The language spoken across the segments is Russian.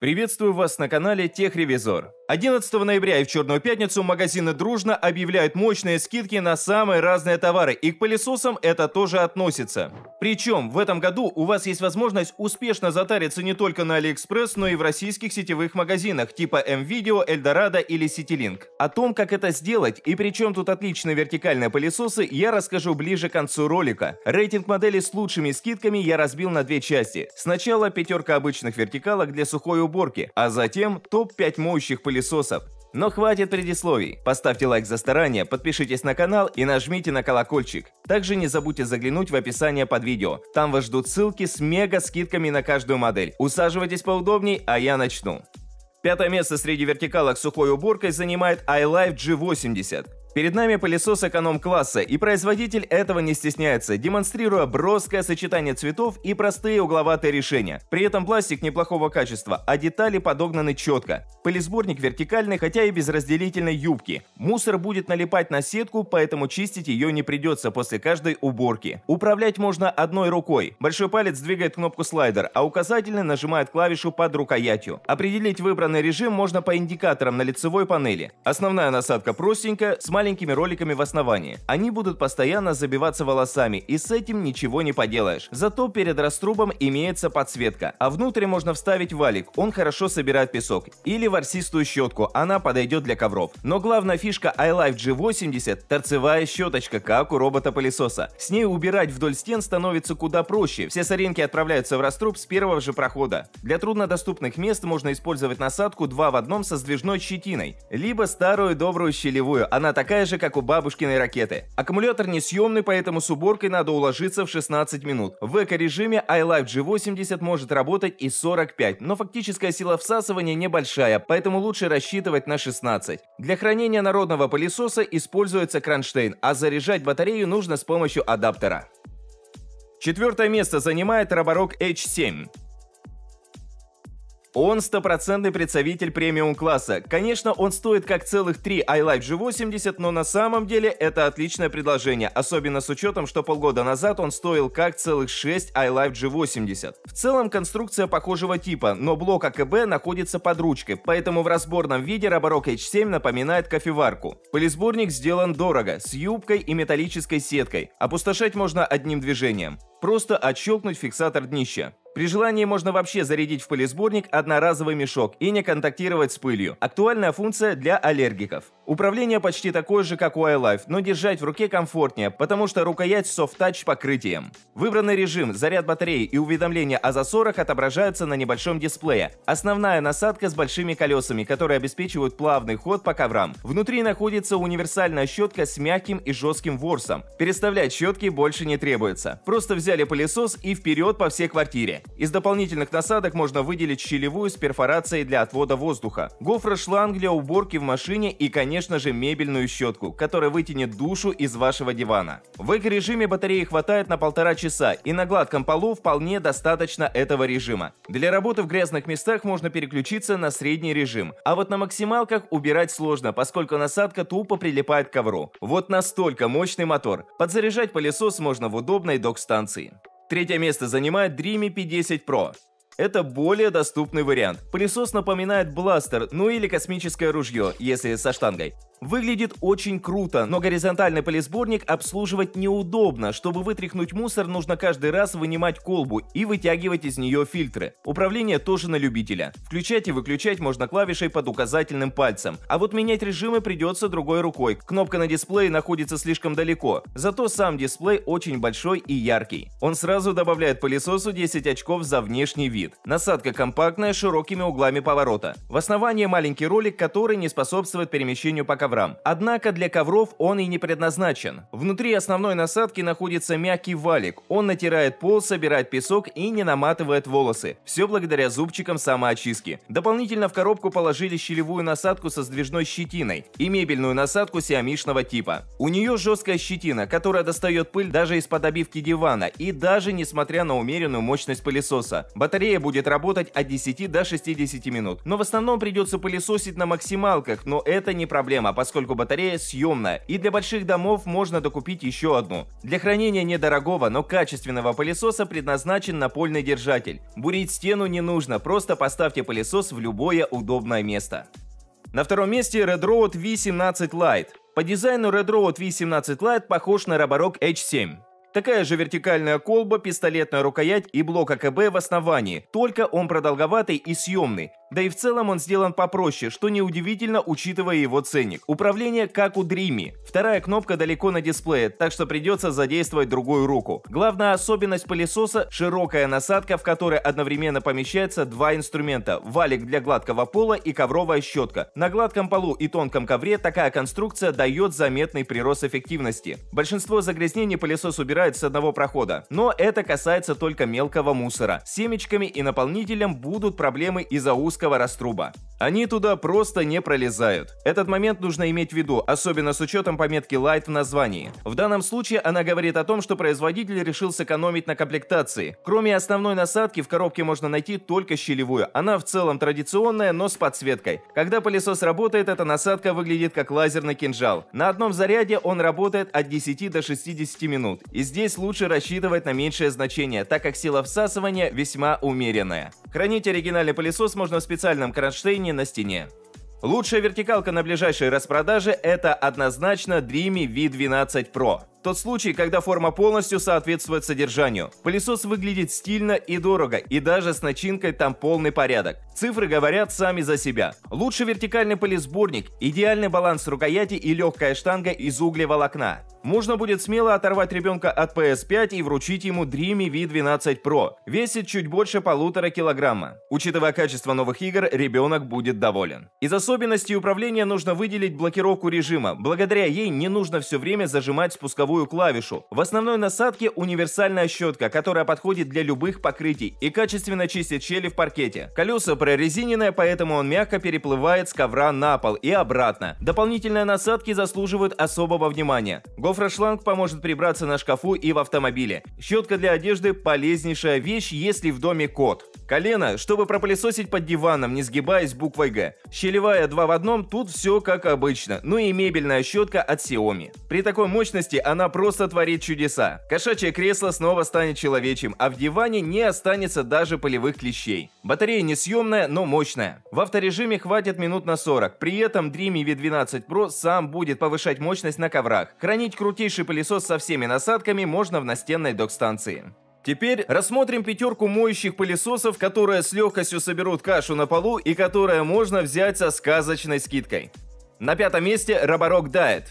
Приветствую вас на канале Техревизор. 11 ноября и в Черную пятницу магазины дружно объявляют мощные скидки на самые разные товары, и к пылесосам это тоже относится. Причем в этом году у вас есть возможность успешно затариться не только на Алиэкспресс, но и в российских сетевых магазинах типа MVideo, Эльдорадо или Ситилинк. О том, как это сделать и при чем тут отличные вертикальные пылесосы, я расскажу ближе к концу ролика. Рейтинг моделей с лучшими скидками я разбил на две части. Сначала пятерка обычных вертикалок для сухой уборки уборки, а затем топ-5 моющих пылесосов. Но хватит предисловий. Поставьте лайк за старание, подпишитесь на канал и нажмите на колокольчик. Также не забудьте заглянуть в описание под видео. Там вас ждут ссылки с мега скидками на каждую модель. Усаживайтесь поудобней, а я начну. Пятое место среди вертикалок сухой уборкой занимает iLife G80. Перед нами пылесос эконом-класса, и производитель этого не стесняется, демонстрируя броское сочетание цветов и простые угловатые решения. При этом пластик неплохого качества, а детали подогнаны четко. Пылесборник вертикальный, хотя и без разделительной юбки. Мусор будет налипать на сетку, поэтому чистить ее не придется после каждой уборки. Управлять можно одной рукой. Большой палец двигает кнопку слайдер, а указательный нажимает клавишу под рукоятью. Определить выбранный режим можно по индикаторам на лицевой панели. Основная насадка простенькая, с маленькими роликами в основании. Они будут постоянно забиваться волосами, и с этим ничего не поделаешь. Зато перед раструбом имеется подсветка, а внутрь можно вставить валик, он хорошо собирает песок, или ворсистую щетку, она подойдет для ковров. Но главная фишка iLife G80 – торцевая щеточка, как у робота-пылесоса. С ней убирать вдоль стен становится куда проще, все соринки отправляются в раструб с первого же прохода. Для труднодоступных мест можно использовать насадку 2 в одном со сдвижной щетиной, либо старую добрую щелевую, она так такая же, как у бабушкиной ракеты. Аккумулятор несъемный, поэтому с уборкой надо уложиться в 16 минут. В эко-режиме iLife G80 может работать и 45, но фактическая сила всасывания небольшая, поэтому лучше рассчитывать на 16. Для хранения народного пылесоса используется кронштейн, а заряжать батарею нужно с помощью адаптера. Четвертое место занимает Roborock H7. Он стопроцентный представитель премиум-класса. Конечно, он стоит как целых 3 iLife G80, но на самом деле это отличное предложение, особенно с учетом, что полгода назад он стоил как целых 6 iLife G80. В целом конструкция похожего типа, но блок АКБ находится под ручкой, поэтому в разборном виде Roborock H7 напоминает кофеварку. Пылесборник сделан дорого, с юбкой и металлической сеткой. Опустошать можно одним движением. Просто отщелкнуть фиксатор днища. При желании можно вообще зарядить в пылесборник одноразовый мешок и не контактировать с пылью. Актуальная функция для аллергиков. Управление почти такое же, как у iLife, но держать в руке комфортнее, потому что рукоять с софт-тач покрытием. Выбранный режим, заряд батареи и уведомления о засорах отображаются на небольшом дисплее. Основная насадка с большими колесами, которые обеспечивают плавный ход по коврам. Внутри находится универсальная щетка с мягким и жестким ворсом. Переставлять щетки больше не требуется. Просто взяли пылесос и вперед по всей квартире. Из дополнительных насадок можно выделить щелевую с перфорацией для отвода воздуха. Гофрошланг для уборки в машине и, конечно, конечно же, мебельную щетку, которая вытянет душу из вашего дивана. В их режиме батареи хватает на полтора часа, и на гладком полу вполне достаточно этого режима. Для работы в грязных местах можно переключиться на средний режим, а вот на максималках убирать сложно, поскольку насадка тупо прилипает к ковру. Вот настолько мощный мотор. Подзаряжать пылесос можно в удобной док-станции. Третье место занимает Dreamy P10 Pro. Это более доступный вариант. Пылесос напоминает бластер, ну или космическое ружье, если со штангой. Выглядит очень круто, но горизонтальный пылесборник обслуживать неудобно. Чтобы вытряхнуть мусор, нужно каждый раз вынимать колбу и вытягивать из нее фильтры. Управление тоже на любителя. Включать и выключать можно клавишей под указательным пальцем. А вот менять режимы придется другой рукой. Кнопка на дисплее находится слишком далеко. Зато сам дисплей очень большой и яркий. Он сразу добавляет пылесосу 10 очков за внешний вид вид. Насадка компактная, с широкими углами поворота. В основании маленький ролик, который не способствует перемещению по коврам. Однако для ковров он и не предназначен. Внутри основной насадки находится мягкий валик. Он натирает пол, собирает песок и не наматывает волосы. Все благодаря зубчикам самоочистки. Дополнительно в коробку положили щелевую насадку со сдвижной щетиной и мебельную насадку сиамишного типа. У нее жесткая щетина, которая достает пыль даже из-под обивки дивана и даже несмотря на умеренную мощность пылесоса. Батарея батарея будет работать от 10 до 60 минут. Но в основном придется пылесосить на максималках, но это не проблема, поскольку батарея съемная. И для больших домов можно докупить еще одну. Для хранения недорогого, но качественного пылесоса предназначен напольный держатель. Бурить стену не нужно, просто поставьте пылесос в любое удобное место. На втором месте Red Road V17 Lite. По дизайну Red Road V17 Lite похож на Roborock H7. Такая же вертикальная колба, пистолетная рукоять и блок АКБ в основании, только он продолговатый и съемный. Да и в целом он сделан попроще, что неудивительно, учитывая его ценник. Управление как у Dreamy. Вторая кнопка далеко на дисплее, так что придется задействовать другую руку. Главная особенность пылесоса – широкая насадка, в которой одновременно помещается два инструмента – валик для гладкого пола и ковровая щетка. На гладком полу и тонком ковре такая конструкция дает заметный прирост эффективности. Большинство загрязнений пылесос убирает с одного прохода, но это касается только мелкого мусора. С семечками и наполнителем будут проблемы из-за узкого жесткого раструба. Они туда просто не пролезают. Этот момент нужно иметь в виду, особенно с учетом пометки Light в названии. В данном случае она говорит о том, что производитель решил сэкономить на комплектации. Кроме основной насадки, в коробке можно найти только щелевую. Она в целом традиционная, но с подсветкой. Когда пылесос работает, эта насадка выглядит как лазерный кинжал. На одном заряде он работает от 10 до 60 минут. И здесь лучше рассчитывать на меньшее значение, так как сила всасывания весьма умеренная. Хранить оригинальный пылесос можно в специальном кронштейне на стене. Лучшая вертикалка на ближайшей распродаже это однозначно Dreamy V12 Pro. Тот случай, когда форма полностью соответствует содержанию. Пылесос выглядит стильно и дорого, и даже с начинкой там полный порядок. Цифры говорят сами за себя. Лучше вертикальный пылесборник, идеальный баланс рукояти и легкая штанга из углеволокна. Можно будет смело оторвать ребенка от PS5 и вручить ему Dreamy V12 Pro. Весит чуть больше полутора килограмма. Учитывая качество новых игр, ребенок будет доволен. Из особенностей управления нужно выделить блокировку режима. Благодаря ей не нужно все время зажимать спусковой боковую клавишу. В основной насадке универсальная щетка, которая подходит для любых покрытий и качественно чистит щели в паркете. Колеса прорезиненное, поэтому он мягко переплывает с ковра на пол и обратно. Дополнительные насадки заслуживают особого внимания. Гофрошланг поможет прибраться на шкафу и в автомобиле. Щетка для одежды – полезнейшая вещь, если в доме кот. Колено, чтобы пропылесосить под диваном, не сгибаясь буквой «Г». Щелевая 2 в одном, тут все как обычно, ну и мебельная щетка от Xiaomi. При такой мощности она просто творит чудеса. Кошачье кресло снова станет человечем, а в диване не останется даже полевых клещей. Батарея несъемная, но мощная. В авторежиме хватит минут на 40, при этом Dreamy V12 Pro сам будет повышать мощность на коврах. Хранить крутейший пылесос со всеми насадками можно в настенной док-станции. Теперь рассмотрим пятерку моющих пылесосов, которые с легкостью соберут кашу на полу и которые можно взять со сказочной скидкой. На пятом месте Roborock Diet.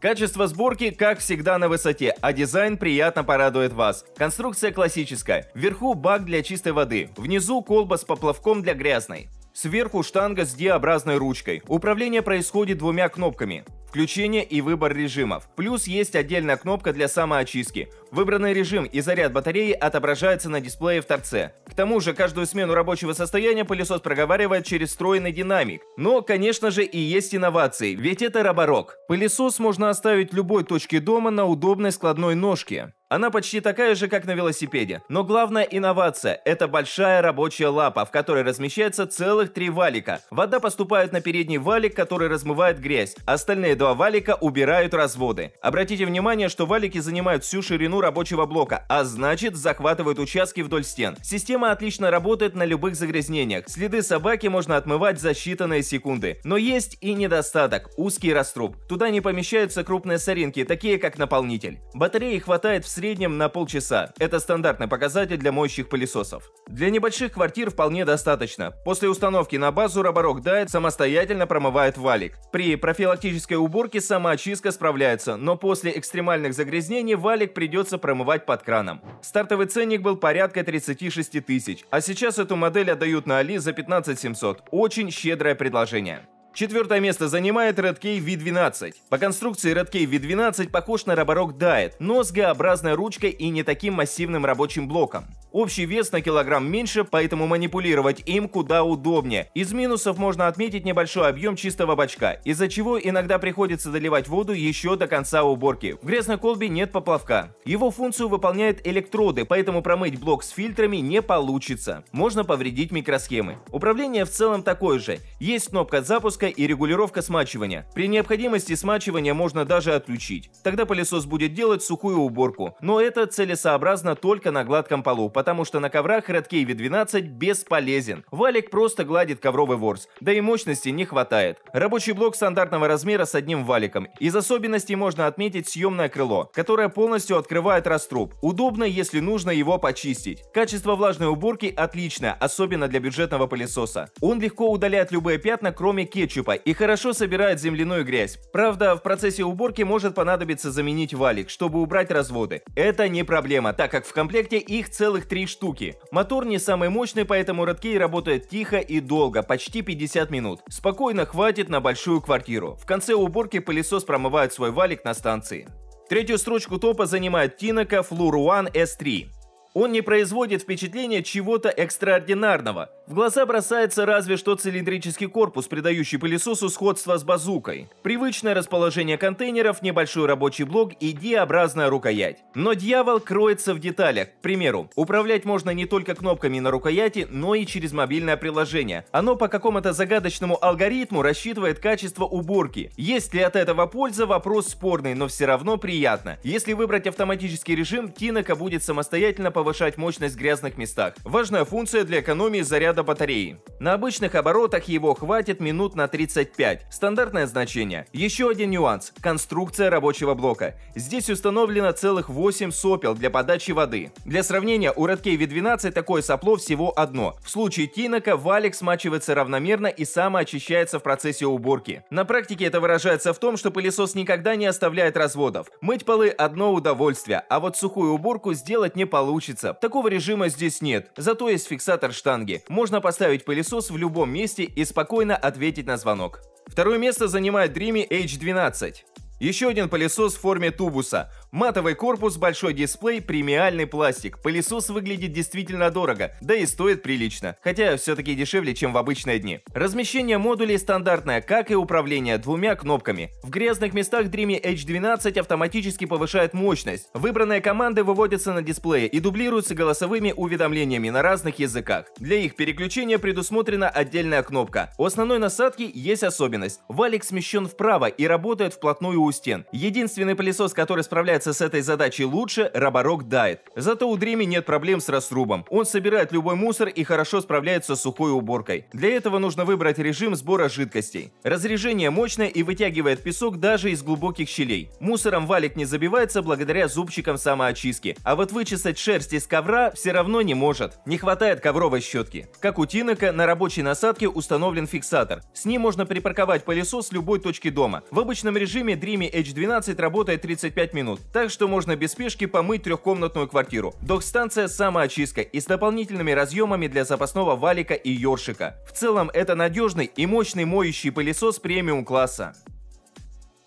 Качество сборки, как всегда, на высоте, а дизайн приятно порадует вас. Конструкция классическая. Вверху бак для чистой воды, внизу колба с поплавком для грязной. Сверху штанга с D-образной ручкой. Управление происходит двумя кнопками включение и выбор режимов. Плюс есть отдельная кнопка для самоочистки. Выбранный режим и заряд батареи отображаются на дисплее в торце. К тому же каждую смену рабочего состояния пылесос проговаривает через встроенный динамик. Но, конечно же, и есть инновации, ведь это роборок. Пылесос можно оставить в любой точке дома на удобной складной ножке. Она почти такая же, как на велосипеде. Но главная инновация – это большая рабочая лапа, в которой размещается целых три валика. Вода поступает на передний валик, который размывает грязь. Остальные два валика убирают разводы. Обратите внимание, что валики занимают всю ширину рабочего блока, а значит захватывают участки вдоль стен. Система отлично работает на любых загрязнениях. Следы собаки можно отмывать за считанные секунды. Но есть и недостаток – узкий раструб. Туда не помещаются крупные соринки, такие как наполнитель. Батареи хватает в среднем среднем на полчаса. Это стандартный показатель для моющих пылесосов. Для небольших квартир вполне достаточно. После установки на базу Роборок Дайт самостоятельно промывает валик. При профилактической уборке самоочистка справляется, но после экстремальных загрязнений валик придется промывать под краном. Стартовый ценник был порядка 36 тысяч, а сейчас эту модель отдают на Али за 15 700. Очень щедрое предложение. Четвертое место занимает Redkey V12. По конструкции Redkey V12 похож на Roborock Diet, но с Г-образной ручкой и не таким массивным рабочим блоком. Общий вес на килограмм меньше, поэтому манипулировать им куда удобнее. Из минусов можно отметить небольшой объем чистого бачка, из-за чего иногда приходится доливать воду еще до конца уборки. В грязной колбе нет поплавка. Его функцию выполняют электроды, поэтому промыть блок с фильтрами не получится. Можно повредить микросхемы. Управление в целом такое же. Есть кнопка запуска нагрузка и регулировка смачивания. При необходимости смачивание можно даже отключить. Тогда пылесос будет делать сухую уборку. Но это целесообразно только на гладком полу, потому что на коврах Redcave 12 бесполезен. Валик просто гладит ковровый ворс, да и мощности не хватает. Рабочий блок стандартного размера с одним валиком. Из особенностей можно отметить съемное крыло, которое полностью открывает раструб. Удобно, если нужно его почистить. Качество влажной уборки отличное, особенно для бюджетного пылесоса. Он легко удаляет любые пятна, кроме кетчупа кетчупа и хорошо собирает земляную грязь. Правда, в процессе уборки может понадобиться заменить валик, чтобы убрать разводы. Это не проблема, так как в комплекте их целых три штуки. Мотор не самый мощный, поэтому роткей работает тихо и долго, почти 50 минут. Спокойно хватит на большую квартиру. В конце уборки пылесос промывает свой валик на станции. Третью строчку топа занимает Тинока Flur One S3. Он не производит впечатления чего-то экстраординарного – в глаза бросается разве что цилиндрический корпус, придающий пылесосу сходство с базукой. Привычное расположение контейнеров, небольшой рабочий блок и D-образная рукоять. Но дьявол кроется в деталях. К примеру, управлять можно не только кнопками на рукояти, но и через мобильное приложение. Оно по какому-то загадочному алгоритму рассчитывает качество уборки. Есть ли от этого польза, вопрос спорный, но все равно приятно. Если выбрать автоматический режим, Кинока будет самостоятельно повышать мощность в грязных местах. Важная функция для экономии заряда до батареи. На обычных оборотах его хватит минут на 35. Стандартное значение. Еще один нюанс. Конструкция рабочего блока. Здесь установлено целых 8 сопел для подачи воды. Для сравнения, у Redkey V12 такое сопло всего одно. В случае Тинока валик смачивается равномерно и самоочищается в процессе уборки. На практике это выражается в том, что пылесос никогда не оставляет разводов. Мыть полы одно удовольствие, а вот сухую уборку сделать не получится. Такого режима здесь нет, зато есть фиксатор штанги. Можно поставить пылесос в любом месте и спокойно ответить на звонок. Второе место занимает Dreamy H12. Еще один пылесос в форме тубуса. Матовый корпус, большой дисплей, премиальный пластик. Пылесос выглядит действительно дорого, да и стоит прилично, хотя все-таки дешевле, чем в обычные дни. Размещение модулей стандартное, как и управление двумя кнопками. В грязных местах Dreamy H12 автоматически повышает мощность. Выбранные команды выводятся на дисплее и дублируются голосовыми уведомлениями на разных языках. Для их переключения предусмотрена отдельная кнопка. У основной насадки есть особенность. Валик смещен вправо и работает вплотную у стен. Единственный пылесос, который справляется с этой задачей лучше, Роборок Дайт. Зато у Дрими нет проблем с раструбом. Он собирает любой мусор и хорошо справляется с сухой уборкой. Для этого нужно выбрать режим сбора жидкостей. Разрежение мощное и вытягивает песок даже из глубоких щелей. Мусором валик не забивается благодаря зубчикам самоочистки, а вот вычесать шерсть из ковра все равно не может. Не хватает ковровой щетки. Как у Тинока, на рабочей насадке установлен фиксатор. С ним можно припарковать пылесос с любой точки дома. В обычном режиме Дрими стриме H12 работает 35 минут, так что можно без спешки помыть трехкомнатную квартиру. Док-станция самоочистка и с дополнительными разъемами для запасного валика и ёршика. В целом это надежный и мощный моющий пылесос премиум класса.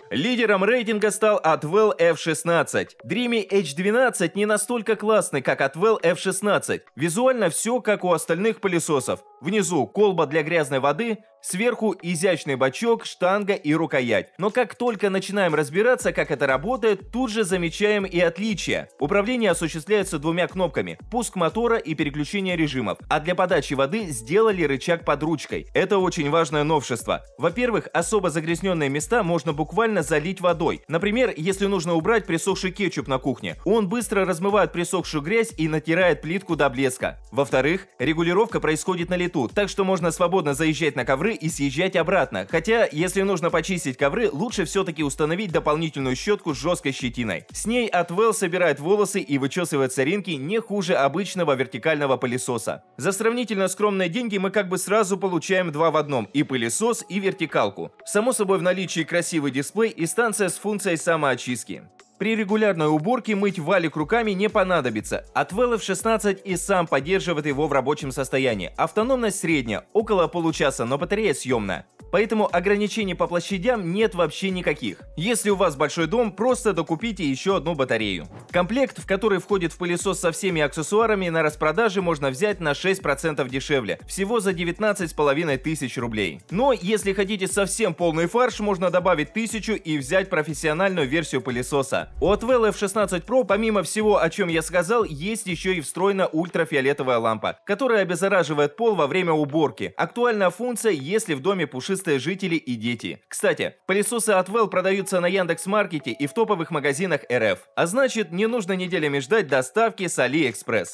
Лидером рейтинга стал Atwell F16. Dreamy H12 не настолько классный, как Atwell F16. Визуально все как у остальных пылесосов. Внизу колба для грязной воды, Сверху изящный бачок, штанга и рукоять. Но как только начинаем разбираться, как это работает, тут же замечаем и отличия. Управление осуществляется двумя кнопками – пуск мотора и переключение режимов. А для подачи воды сделали рычаг под ручкой. Это очень важное новшество. Во-первых, особо загрязненные места можно буквально залить водой. Например, если нужно убрать присохший кетчуп на кухне, он быстро размывает присохшую грязь и натирает плитку до блеска. Во-вторых, регулировка происходит на лету, так что можно свободно заезжать на ковры и съезжать обратно. Хотя, если нужно почистить ковры, лучше все-таки установить дополнительную щетку с жесткой щетиной. С ней отвел собирает волосы и вычесывает соринки не хуже обычного вертикального пылесоса. За сравнительно скромные деньги мы как бы сразу получаем два в одном – и пылесос, и вертикалку. Само собой в наличии красивый дисплей и станция с функцией самоочистки. При регулярной уборке мыть валик руками не понадобится. Отвел Valve 16 и сам поддерживает его в рабочем состоянии. Автономность средняя, около получаса, но батарея съемная. Поэтому ограничений по площадям нет вообще никаких. Если у вас большой дом, просто докупите еще одну батарею. Комплект, в который входит в пылесос со всеми аксессуарами, на распродаже можно взять на 6% дешевле, всего за 19,5 тысяч рублей. Но если хотите совсем полный фарш, можно добавить тысячу и взять профессиональную версию пылесоса экрана. У Atwell F16 Pro, помимо всего, о чем я сказал, есть еще и встроена ультрафиолетовая лампа, которая обеззараживает пол во время уборки. Актуальная функция, если в доме пушистые жители и дети. Кстати, пылесосы Atwell продаются на Яндекс.Маркете и в топовых магазинах РФ. А значит, не нужно неделями ждать доставки с AliExpress.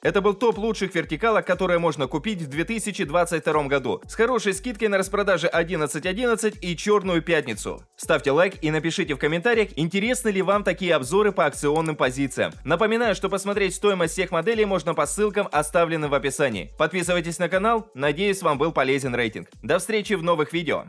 Это был топ лучших вертикалок, которые можно купить в 2022 году, с хорошей скидкой на распродаже 11.11 и Черную Пятницу. Ставьте лайк и напишите в комментариях, интересны ли вам такие обзоры по акционным позициям. Напоминаю, что посмотреть стоимость всех моделей можно по ссылкам, оставленным в описании. Подписывайтесь на канал, надеюсь вам был полезен рейтинг. До встречи в новых видео.